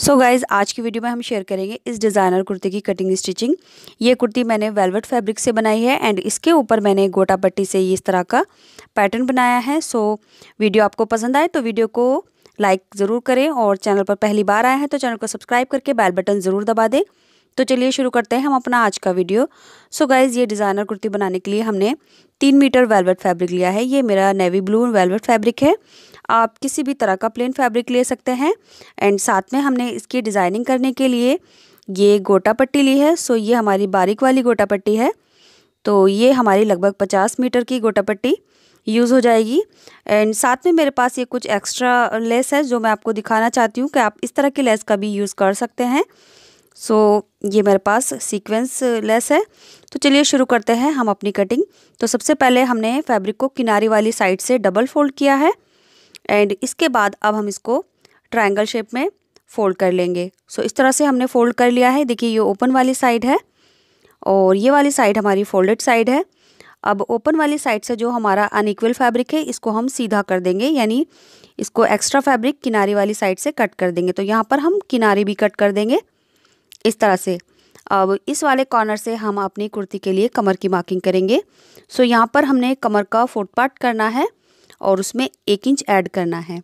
सो so guys आज की video में हम शेयर करेंगे इस डिज़ाइनर कुर्ती की कटिंग स्टिचिंग ये कुर्ती मैंने वेलवेट फैब्रिक से बनाई है एंड इसके ऊपर मैंने गोटा पट्टी से इस तरह का पैटर्न बनाया है सो so, वीडियो आपको पसंद आए तो वीडियो को लाइक ज़रूर करें और चैनल पर पहली बार आए हैं तो चैनल को सब्सक्राइब करके बैल बटन ज़रूर दबा दें तो चलिए शुरू करते हैं हम अपना आज का वीडियो सो so गाइज़ ये डिज़ाइनर कुर्ती बनाने के लिए हमने तीन मीटर वेलवेट फैब्रिक लिया है ये मेरा नेवी ब्लू वेलवेट फैब्रिक है आप किसी भी तरह का प्लेन फैब्रिक ले सकते हैं एंड साथ में हमने इसकी डिज़ाइनिंग करने के लिए ये गोटा पट्टी ली है सो ये हमारी बारीक वाली गोटा पट्टी है तो ये हमारी लगभग पचास मीटर की गोटा पट्टी यूज़ हो जाएगी एंड साथ में मेरे पास ये कुछ एक्स्ट्रा लेस है जो मैं आपको दिखाना चाहती हूँ कि आप इस तरह की लेस का भी यूज़ कर सकते हैं सो so, ये मेरे पास सीक्वेंस लेस है तो चलिए शुरू करते हैं हम अपनी कटिंग तो सबसे पहले हमने फैब्रिक को किनारे वाली साइड से डबल फोल्ड किया है एंड इसके बाद अब हम इसको ट्राइंगल शेप में फोल्ड कर लेंगे सो so, इस तरह से हमने फोल्ड कर लिया है देखिए ये ओपन वाली साइड है और ये वाली साइड हमारी फोल्डेड साइड है अब ओपन वाली साइड से जो हमारा अनइक्वल फैब्रिक है इसको हम सीधा कर देंगे यानी इसको एक्स्ट्रा फैब्रिक किनारे वाली साइड से कट कर देंगे तो यहाँ पर हम किनारे भी कट कर देंगे इस तरह से अब इस वाले कॉर्नर से हम अपनी कुर्ती के लिए कमर की मार्किंग करेंगे सो यहाँ पर हमने कमर का फुट पार्ट करना है और उसमें एक इंच ऐड करना है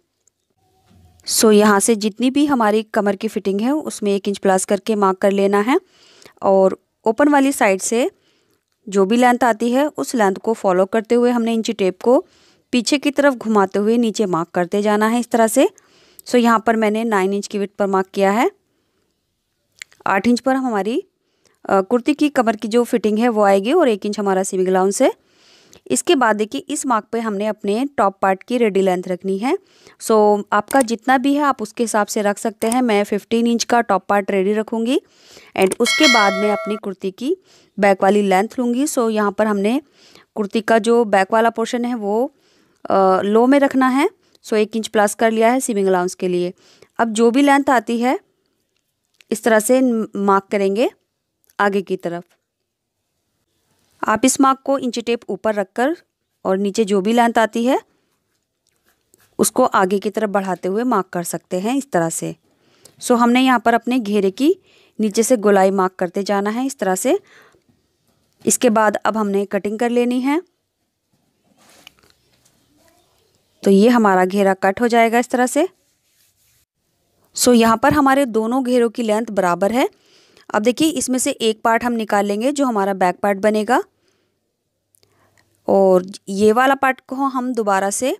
सो so, यहाँ से जितनी भी हमारी कमर की फिटिंग है उसमें एक इंच प्लस करके मार्क कर लेना है और ओपन वाली साइड से जो भी लेंथ आती है उस लेंथ को फॉलो करते हुए हमने इंची टेप को पीछे की तरफ घुमाते हुए नीचे मार्क करते जाना है इस तरह से सो so, यहाँ पर मैंने नाइन इंच की विथ पर मार्क किया है आठ इंच पर हमारी कुर्ती की कमर की जो फिटिंग है वो आएगी और एक इंच हमारा सीमी ग्लाउन से इसके बाद देखिए इस मार्क पे हमने अपने टॉप पार्ट की रेडी लेंथ रखनी है सो so, आपका जितना भी है आप उसके हिसाब से रख सकते हैं मैं फिफ्टीन इंच का टॉप पार्ट रेडी रखूँगी एंड उसके बाद मैं अपनी कुर्ती की बैक वाली लेंथ लूँगी सो so, यहाँ पर हमने कुर्ती का जो बैक वाला पोर्शन है वो आ, लो में रखना है सो so, एक इंच प्लस कर लिया है सिविंग अलाउंस के लिए अब जो भी लेंथ आती है इस तरह से मार्क करेंगे आगे की तरफ आप इस मार्क को इंची टेप ऊपर रखकर और नीचे जो भी लेंथ आती है उसको आगे की तरफ बढ़ाते हुए मार्क कर सकते हैं इस तरह से सो हमने यहाँ पर अपने घेरे की नीचे से गोलाई मार्क करते जाना है इस तरह से इसके बाद अब हमने कटिंग कर लेनी है तो ये हमारा घेरा कट हो जाएगा इस तरह से सो so, यहाँ पर हमारे दोनों घेरों की लेंथ बराबर है अब देखिए इसमें से एक पार्ट हम निकाल लेंगे जो हमारा बैक पार्ट बनेगा और ये वाला पार्ट को हम दोबारा से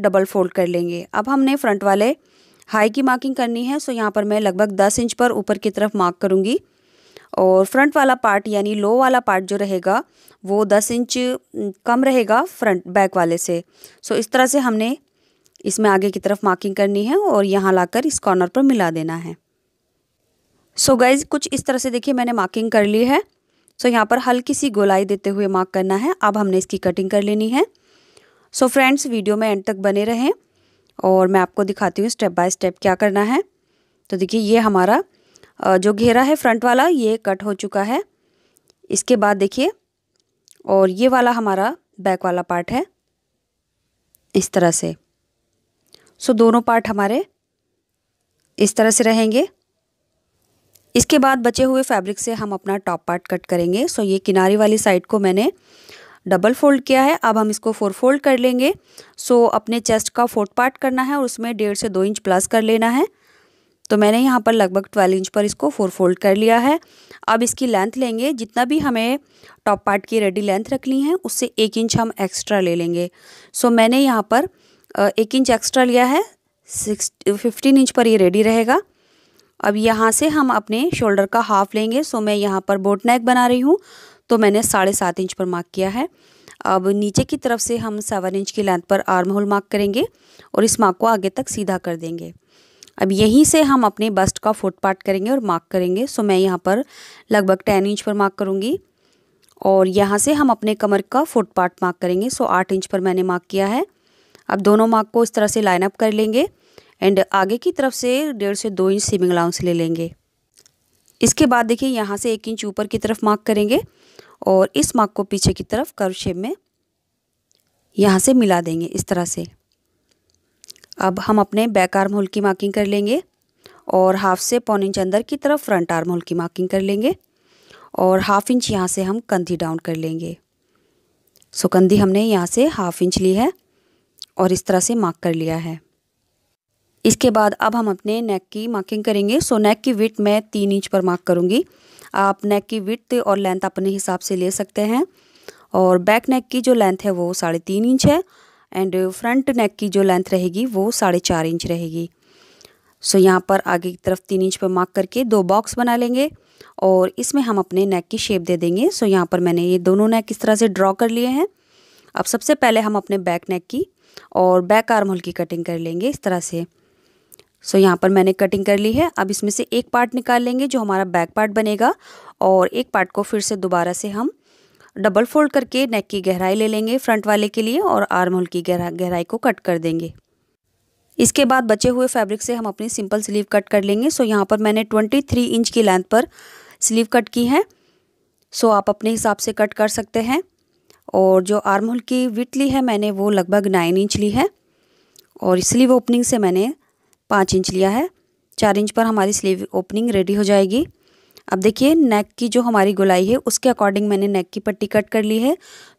डबल फोल्ड कर लेंगे अब हमने फ्रंट वाले हाई की मार्किंग करनी है सो यहाँ पर मैं लगभग दस इंच पर ऊपर की तरफ मार्क करूँगी और फ्रंट वाला पार्ट यानी लो वाला पार्ट जो रहेगा वो दस इंच कम रहेगा फ्रंट बैक वाले से सो इस तरह से हमने इसमें आगे की तरफ मार्किंग करनी है और यहाँ लाकर इस कॉर्नर पर मिला देना है सो so गाइज कुछ इस तरह से देखिए मैंने मार्किंग कर ली है सो यहाँ पर हल्की सी गोलाई देते हुए मार्क करना है अब हमने इसकी कटिंग कर लेनी है सो so, फ्रेंड्स वीडियो में एंड तक बने रहें और मैं आपको दिखाती हूँ स्टेप बाय स्टेप क्या करना है तो देखिए ये हमारा जो घेरा है फ्रंट वाला ये कट हो चुका है इसके बाद देखिए और ये वाला हमारा बैक वाला पार्ट है इस तरह से सो so, दोनों पार्ट हमारे इस तरह से रहेंगे इसके बाद बचे हुए फैब्रिक से हम अपना टॉप पार्ट कट करेंगे सो ये किनारे वाली साइड को मैंने डबल फोल्ड किया है अब हम इसको फोर फोल्ड कर लेंगे सो अपने चेस्ट का फोर्थ पार्ट करना है और उसमें डेढ़ से दो इंच प्लस कर लेना है तो मैंने यहाँ पर लगभग ट्वेल्व इंच पर इसको फोर फोल्ड कर लिया है अब इसकी लेंथ लेंगे जितना भी हमें टॉप पार्ट की रेडी लेंथ रखनी है उससे एक इंच हम एक्स्ट्रा ले लेंगे सो मैंने यहाँ पर एक इंच एक्स्ट्रा लिया है सिक्स फिफ्टीन इंच पर ये रेडी रहेगा अब यहाँ से हम अपने शोल्डर का हाफ लेंगे सो मैं यहाँ पर बोट नेक बना रही हूँ तो मैंने साढ़े सात इंच पर मार्क किया है अब नीचे की तरफ से हम सेवन इंच की लेंथ पर आर्म होल मार्क करेंगे और इस मार्क को आगे तक सीधा कर देंगे अब यहीं से हम अपने बस्ट का फुट पार्ट करेंगे और मार्क करेंगे सो मैं यहाँ पर लगभग टेन इंच पर मार्क करूँगी और यहाँ से हम अपने कमर का फुट पार्ट मार्क करेंगे सो आठ इंच पर मैंने मार्क किया है अब दोनों मार्क को इस तरह से लाइन अप कर लेंगे एंड आगे की तरफ से डेढ़ से दो इंच सीमिंग अलाउंस ले लेंगे इसके बाद देखिए यहाँ से एक इंच ऊपर की तरफ मार्क करेंगे और इस मार्क को पीछे की तरफ कर्व शेप में यहाँ से मिला देंगे इस तरह से अब हम अपने बैक आर्म होल की मार्किंग कर लेंगे और हाफ से पौन इंच अंदर की तरफ फ्रंट आर्म होल की मार्किंग कर लेंगे और हाफ इंच यहाँ से हम कंधी डाउन कर लेंगे सो कंधी हमने यहाँ से हाफ इंच ली है और इस तरह से मार्क कर लिया है इसके बाद अब हम अपने नेक की मार्किंग करेंगे सो नेक की विथ मैं तीन इंच पर मार्क करूँगी आप नेक की विथ और लेंथ अपने हिसाब से ले सकते हैं और बैक नेक की जो लेंथ है वो साढ़े तीन इंच है एंड फ्रंट नेक की जो लेंथ रहेगी वो साढ़े चार इंच रहेगी सो so, यहाँ पर आगे की तरफ तीन इंच पर मार्क करके दो बॉक्स बना लेंगे और इसमें हम अपने नेक की शेप दे देंगे सो so, यहाँ पर मैंने ये दोनों नेक इस तरह से ड्रॉ कर लिए हैं अब सबसे पहले हम अपने बैक नेक की और बैक आर्म होल की कटिंग कर लेंगे इस तरह से सो यहाँ पर मैंने कटिंग कर ली है अब इसमें से एक पार्ट निकाल लेंगे जो हमारा बैक पार्ट बनेगा और एक पार्ट को फिर से दोबारा से हम डबल फोल्ड करके नेक की गहराई ले लेंगे फ्रंट वाले के लिए और आर्म होल की गहरा गहराई को कट कर देंगे इसके बाद बचे हुए फैब्रिक से हम अपनी सिंपल स्लीव कट कर लेंगे सो यहाँ पर मैंने ट्वेंटी थ्री इंच की लेंथ पर स्लीव कट की है सो आप अपने हिसाब से कट कर सकते हैं और जो आर्म होल की विट ली है मैंने वो लगभग नाइन इंच ली है और स्लीव ओपनिंग से मैंने पाँच इंच लिया है चार इंच पर हमारी स्लीव ओपनिंग रेडी हो जाएगी अब देखिए नेक की जो हमारी गोलाई है उसके अकॉर्डिंग मैंने नेक की पट्टी कट कर ली है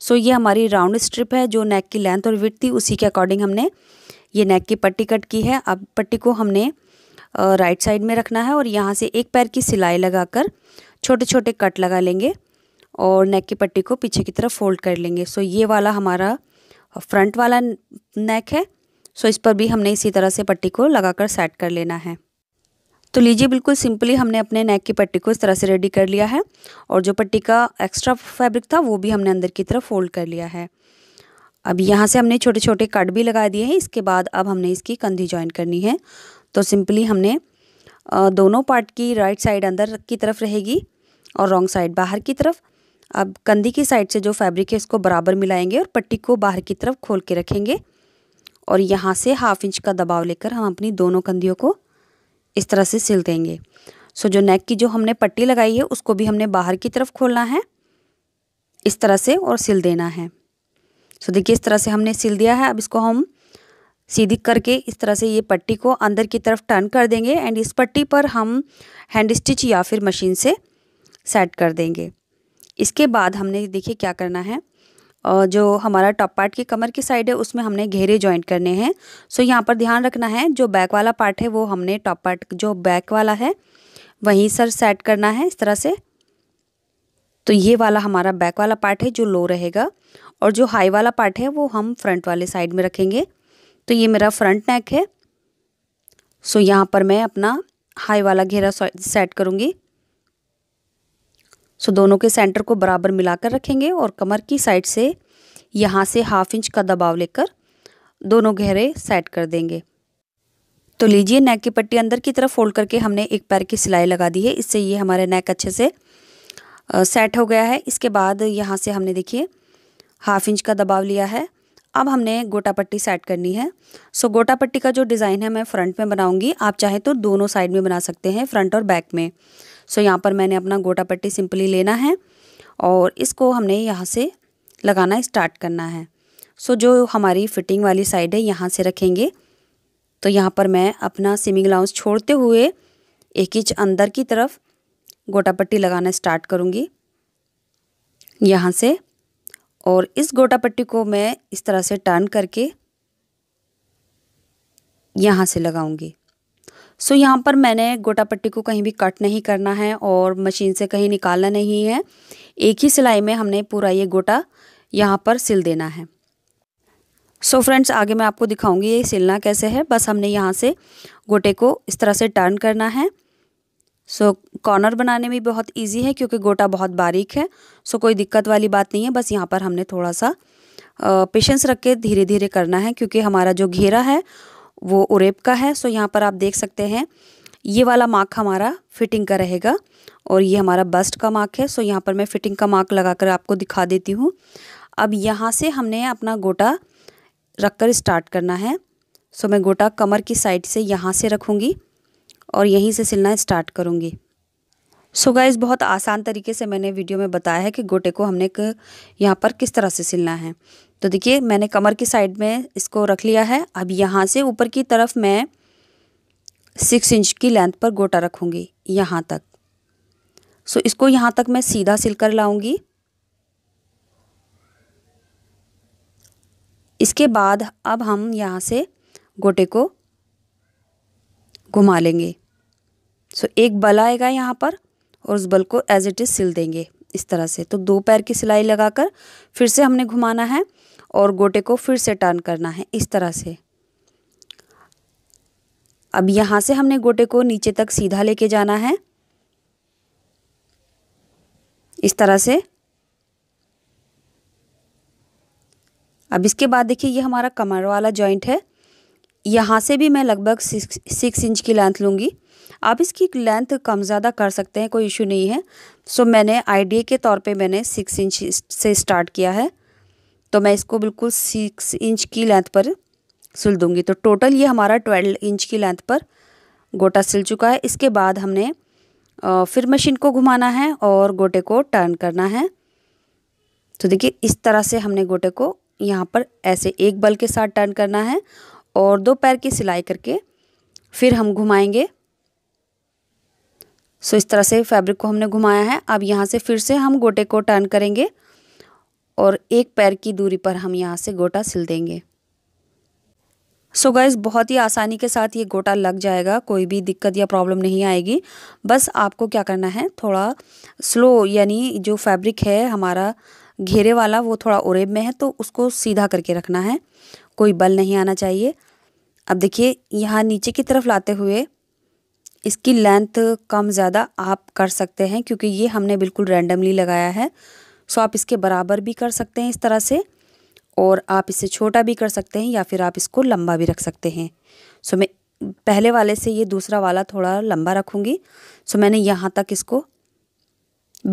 सो ये हमारी राउंड स्ट्रिप है जो नेक की लेंथ और विथ थी उसी के अकॉर्डिंग हमने ये नेक की पट्टी कट की है अब पट्टी को हमने राइट साइड में रखना है और यहाँ से एक पैर की सिलाई लगाकर छोटे छोटे कट लगा लेंगे और नेक की पट्टी को पीछे की तरफ फोल्ड कर लेंगे सो ये वाला हमारा फ्रंट वाला नेक है सो इस पर भी हमने इसी तरह से पट्टी को लगाकर सेट कर लेना है तो लीजिए बिल्कुल सिंपली हमने अपने नेक की पट्टी को इस तरह से रेडी कर लिया है और जो पट्टी का एक्स्ट्रा फैब्रिक था वो भी हमने अंदर की तरफ फोल्ड कर लिया है अब यहाँ से हमने छोटे छोटे कट भी लगा दिए हैं इसके बाद अब हमने इसकी कंधी ज्वाइन करनी है तो सिंपली हमने दोनों पार्ट की राइट साइड अंदर की तरफ रहेगी और रॉन्ग साइड बाहर की तरफ अब कंधी की साइड से जो फैब्रिक है इसको बराबर मिलाएंगे और पट्टी को बाहर की तरफ खोल के रखेंगे और यहाँ से हाफ इंच का दबाव लेकर हम अपनी दोनों कंधियों को इस तरह से सिल देंगे सो जो नेक की जो हमने पट्टी लगाई है उसको भी हमने बाहर की तरफ खोलना है इस तरह से और सिल देना है सो देखिए इस तरह से हमने सिल दिया है अब इसको हम सीधी करके इस तरह से ये पट्टी को अंदर की तरफ टर्न कर देंगे एंड इस पट्टी पर हम हैंड स्टिच या फिर मशीन से सेट कर देंगे इसके बाद हमने देखिए क्या करना है जो हमारा टॉप पार्ट की कमर की साइड है उसमें हमने घेरे ज्वाइंट करने हैं सो यहाँ पर ध्यान रखना है जो बैक वाला पार्ट है वो हमने टॉप पार्ट जो बैक वाला है वहीं सर सेट करना है इस तरह से तो ये वाला हमारा बैक वाला पार्ट है जो लो रहेगा और जो हाई वाला पार्ट है वो हम फ्रंट वाले साइड में रखेंगे तो ये मेरा फ्रंट नेक है सो यहाँ पर मैं अपना हाई वाला घेरा सेट करूँगी सो दोनों के सेंटर को बराबर मिलाकर रखेंगे और कमर की साइड से यहाँ से हाफ इंच का दबाव लेकर दोनों गहरे सेट कर देंगे तो लीजिए नेक की पट्टी अंदर की तरफ फोल्ड करके हमने एक पैर की सिलाई लगा दी है इससे ये हमारे नेक अच्छे से सेट हो गया है इसके बाद यहाँ से हमने देखिए हाफ इंच का दबाव लिया है अब हमने गोटा पट्टी सेट करनी है सो गोटा पट्टी का जो डिज़ाइन है मैं फ्रंट में बनाऊंगी आप चाहे तो दोनों साइड में बना सकते हैं फ्रंट और बैक में सो यहाँ पर मैंने अपना गोटा पट्टी सिंपली लेना है और इसको हमने यहाँ से लगाना स्टार्ट करना है सो जो हमारी फिटिंग वाली साइड है यहाँ से रखेंगे तो यहाँ पर मैं अपना सिमिंग लाउंस छोड़ते हुए एक इंच अंदर की तरफ गोटा पट्टी लगाना स्टार्ट करूँगी यहाँ से और इस गोटा पट्टी को मैं इस तरह से टर्न करके यहाँ से लगाऊंगी सो so, यहाँ पर मैंने गोटा पट्टी को कहीं भी कट नहीं करना है और मशीन से कहीं निकालना नहीं है एक ही सिलाई में हमने पूरा ये गोटा यहाँ पर सिल देना है सो so फ्रेंड्स आगे मैं आपको दिखाऊंगी ये सिलना कैसे है बस हमने यहाँ से गोटे को इस तरह से टर्न करना है सो so, कॉर्नर बनाने में बहुत ईजी है क्योंकि गोटा बहुत बारीक है सो so, कोई दिक्कत वाली बात नहीं है बस यहाँ पर हमने थोड़ा सा पेशेंस रख के धीरे धीरे करना है क्योंकि हमारा जो घेरा है वो उरेप का है सो यहाँ पर आप देख सकते हैं ये वाला मार्क हमारा फिटिंग का रहेगा और ये हमारा बस्ट का मार्क है सो यहाँ पर मैं फिटिंग का मार्क लगाकर आपको दिखा देती हूँ अब यहाँ से हमने अपना गोटा रखकर स्टार्ट करना है सो मैं गोटा कमर की साइड से यहाँ से रखूँगी और यहीं से सिलना स्टार्ट करूँगी सो so गाइज़ बहुत आसान तरीके से मैंने वीडियो में बताया है कि गोटे को हमने यहाँ पर किस तरह से सिलना है तो देखिए मैंने कमर की साइड में इसको रख लिया है अब यहाँ से ऊपर की तरफ मैं सिक्स इंच की लेंथ पर गोटा रखूँगी यहाँ तक सो so, इसको यहाँ तक मैं सीधा सिल कर लाऊँगी इसके बाद अब हम यहाँ से गोटे को घुमा लेंगे सो so, एक बल आएगा यहाँ पर और उस बल को एज इट इज़ सिल देंगे इस तरह से तो दो पैर की सिलाई लगाकर फिर से हमने घुमाना है और गोटे को फिर से टर्न करना है इस तरह से अब यहाँ से हमने गोटे को नीचे तक सीधा लेके जाना है इस तरह से अब इसके बाद देखिए ये हमारा कमर वाला जॉइंट है यहाँ से भी मैं लगभग सिक्स सिक्स इंच की लेंथ लूँगी आप इसकी लेंथ कम ज़्यादा कर सकते हैं कोई इशू नहीं है सो मैंने आइडिया के तौर पे मैंने सिक्स इंच से स्टार्ट किया है तो मैं इसको बिल्कुल सिक्स इंच की लेंथ पर सिल दूँगी तो टोटल ये हमारा ट्वेल्व इंच की लेंथ पर गोटा सिल चुका है इसके बाद हमने फिर मशीन को घुमाना है और गोटे को टर्न करना है तो देखिए इस तरह से हमने गोटे को यहाँ पर ऐसे एक बल के साथ टर्न करना है और दो पैर की सिलाई करके फिर हम घुमाएंगे सो इस तरह से फैब्रिक को हमने घुमाया है अब यहाँ से फिर से हम गोटे को टर्न करेंगे और एक पैर की दूरी पर हम यहाँ से गोटा सिल देंगे सो so गाइज बहुत ही आसानी के साथ ये गोटा लग जाएगा कोई भी दिक्कत या प्रॉब्लम नहीं आएगी बस आपको क्या करना है थोड़ा स्लो यानी जो फैब्रिक है हमारा घेरे वाला वो थोड़ा ओरेब में है तो उसको सीधा करके रखना है कोई बल नहीं आना चाहिए अब देखिए यहाँ नीचे की तरफ लाते हुए इसकी लेंथ कम ज़्यादा आप कर सकते हैं क्योंकि ये हमने बिल्कुल रैंडमली लगाया है सो आप इसके बराबर भी कर सकते हैं इस तरह से और आप इसे छोटा भी कर सकते हैं या फिर आप इसको लंबा भी रख सकते हैं सो मैं पहले वाले से ये दूसरा वाला थोड़ा लंबा रखूँगी सो मैंने यहाँ तक इसको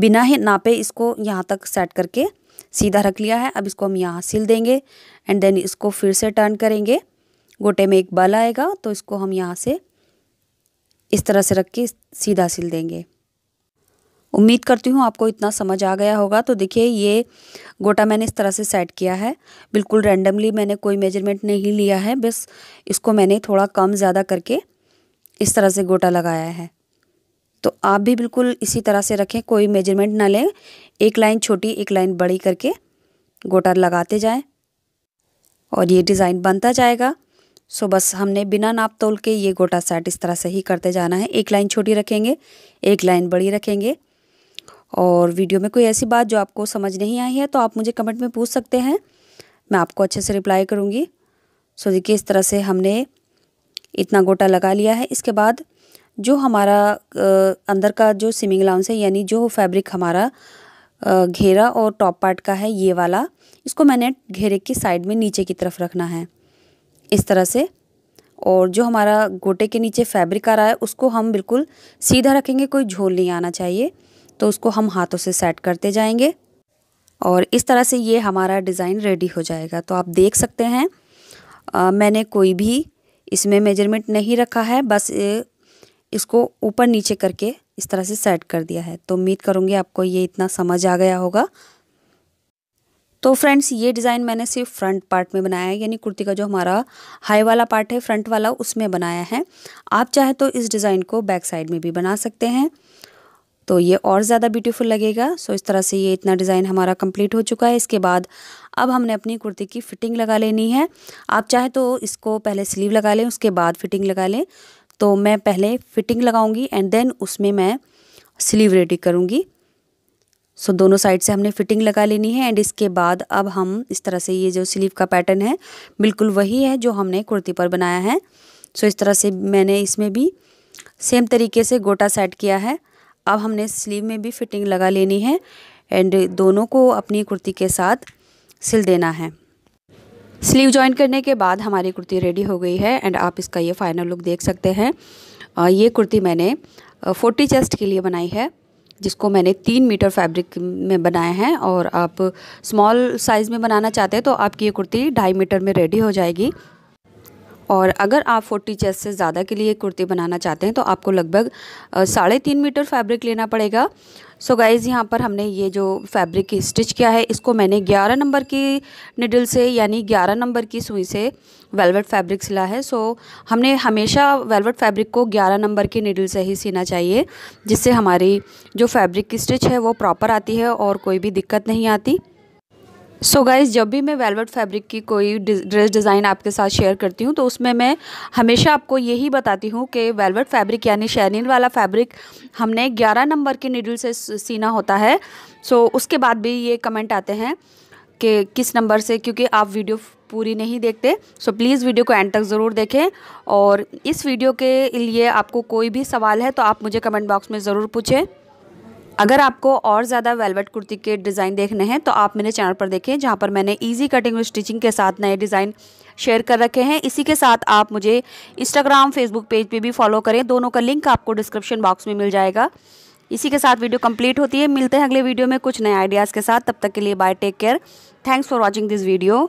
बिना ही नापे इसको यहाँ तक सेट करके सीधा रख लिया है अब इसको हम यहाँ सिल देंगे एंड देन इसको फिर से टर्न करेंगे गोटे में एक बल आएगा तो इसको हम यहाँ से इस तरह से रख के सीधा सिल देंगे उम्मीद करती हूँ आपको इतना समझ आ गया होगा तो देखिए ये गोटा मैंने इस तरह से सेट किया है बिल्कुल रैंडमली मैंने कोई मेजरमेंट नहीं लिया है बस इसको मैंने थोड़ा कम ज़्यादा करके इस तरह से गोटा लगाया है तो आप भी बिल्कुल इसी तरह से रखें कोई मेजरमेंट ना लें एक लाइन छोटी एक लाइन बड़ी करके गोटा लगाते जाएँ और ये डिज़ाइन बनता जाएगा सो बस हमने बिना नाप तोल के ये गोटा सेट इस तरह से ही करते जाना है एक लाइन छोटी रखेंगे एक लाइन बड़ी रखेंगे और वीडियो में कोई ऐसी बात जो आपको समझ नहीं आई है तो आप मुझे कमेंट में पूछ सकते हैं मैं आपको अच्छे से रिप्लाई करूँगी सो देखिए इस तरह से हमने इतना गोटा लगा लिया है इसके बाद जो हमारा अंदर का जो सिमिंग लाउंस है यानी जो फैब्रिक हमारा घेरा और टॉप पार्ट का है ये वाला इसको मैंने घेरे की साइड में नीचे की तरफ रखना है इस तरह से और जो हमारा गोटे के नीचे फैब्रिक आ रहा है उसको हम बिल्कुल सीधा रखेंगे कोई झोल नहीं आना चाहिए तो उसको हम हाथों से सेट करते जाएंगे और इस तरह से ये हमारा डिज़ाइन रेडी हो जाएगा तो आप देख सकते हैं आ, मैंने कोई भी इसमें मेजरमेंट नहीं रखा है बस इसको ऊपर नीचे करके इस तरह से सेट कर दिया है तो उम्मीद करूँगी आपको ये इतना समझ आ गया होगा तो फ्रेंड्स ये डिज़ाइन मैंने सिर्फ फ्रंट पार्ट में बनाया है यानी कुर्ती का जो हमारा हाई वाला पार्ट है फ्रंट वाला उसमें बनाया है आप चाहे तो इस डिज़ाइन को बैक साइड में भी बना सकते हैं तो ये और ज़्यादा ब्यूटीफुल लगेगा सो इस तरह से ये इतना डिज़ाइन हमारा कंप्लीट हो चुका है इसके बाद अब हमने अपनी कुर्ती की फ़िटिंग लगा लेनी है आप चाहे तो इसको पहले स्लीव लगा लें उसके बाद फ़िटिंग लगा लें तो मैं पहले फ़िटिंग लगाऊंगी एंड देन उसमें मैं स्लीव रेडी करूँगी सो so, दोनों साइड से हमने फिटिंग लगा लेनी है एंड इसके बाद अब हम इस तरह से ये जो स्लीव का पैटर्न है बिल्कुल वही है जो हमने कुर्ती पर बनाया है सो so, इस तरह से मैंने इसमें भी सेम तरीके से गोटा सेट किया है अब हमने स्लीव में भी फिटिंग लगा लेनी है एंड दोनों को अपनी कुर्ती के साथ सिल देना है स्लीव ज्वाइन करने के बाद हमारी कुर्ती रेडी हो गई है एंड आप इसका ये फाइनल लुक देख सकते हैं ये कुर्ती मैंने फोर्टी चेस्ट के लिए बनाई है जिसको मैंने तीन मीटर फैब्रिक में बनाए हैं और आप स्मॉल साइज़ में बनाना चाहते हैं तो आपकी ये कुर्ती ढाई मीटर में रेडी हो जाएगी और अगर आप फोर्टी चेस्ट से ज़्यादा के लिए कुर्ती बनाना चाहते हैं तो आपको लगभग साढ़े तीन मीटर फैब्रिक लेना पड़ेगा सो so गाइज़ यहाँ पर हमने ये जो फैब्रिक स्टिच किया है इसको मैंने ग्यारह नंबर की निडल से यानी ग्यारह नंबर की सुई से वेलवेट फैब्रिक सिला है सो हमने हमेशा वेलवेट फैब्रिक को 11 नंबर के नीडल से ही सीना चाहिए जिससे हमारी जो फैब्रिक की स्टिच है वो प्रॉपर आती है और कोई भी दिक्कत नहीं आती सो so गाइज़ जब भी मैं वेलवेट फैब्रिक की कोई ड्रेस डिज़ाइन आपके साथ शेयर करती हूँ तो उसमें मैं हमेशा आपको यही बताती हूँ कि वेलवेट फैब्रिक यानी शैनिल वाला फैब्रिक हमने 11 नंबर के निडल से सीना होता है सो so उसके बाद भी ये कमेंट आते हैं कि किस नंबर से क्योंकि आप वीडियो पूरी नहीं देखते सो प्लीज़ वीडियो को एंड तक ज़रूर देखें और इस वीडियो के लिए आपको कोई भी सवाल है तो आप मुझे कमेंट बॉक्स में ज़रूर पूछें अगर आपको और ज़्यादा वेलवेट कुर्ती के डिज़ाइन देखने हैं तो आप मेरे चैनल पर देखें जहाँ पर मैंने ईजी कटिंग और स्टिचिंग के साथ नए डिज़ाइन शेयर कर रखे हैं इसी के साथ आप मुझे इंस्टाग्राम फेसबुक पेज पे भी फॉलो करें दोनों का लिंक आपको डिस्क्रिप्शन बॉक्स में मिल जाएगा इसी के साथ वीडियो कंप्लीट होती है मिलते हैं अगले वीडियो में कुछ नए आइडियाज़ के साथ तब तक के लिए bye take care thanks for watching this video